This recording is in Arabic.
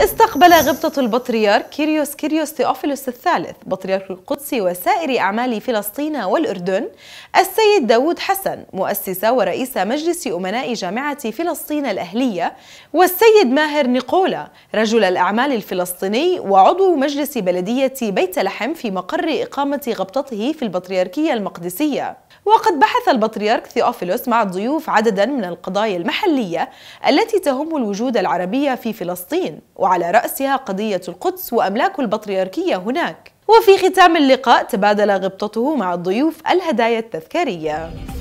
استقبل غبطة البطريرك كيريوس كيريوس تيوفيلوس الثالث بطريرك القدس وسائر أعمال فلسطين والأردن السيد داود حسن مؤسس ورئيس مجلس أمناء جامعة فلسطين الأهلية والسيد ماهر نيقولا رجل الأعمال الفلسطيني وعضو مجلس بلدية بيت لحم في مقر إقامة غبطته في البطريركية المقدسية وقد بحث البطريرك ثيوفيلوس مع الضيوف عددا من القضايا المحلية التي تهم الوجود العربي في فلسطين وعلى رأسها قضية القدس وأملاك البطريركية هناك وفي ختام اللقاء تبادل غبطته مع الضيوف الهدايا التذكاريه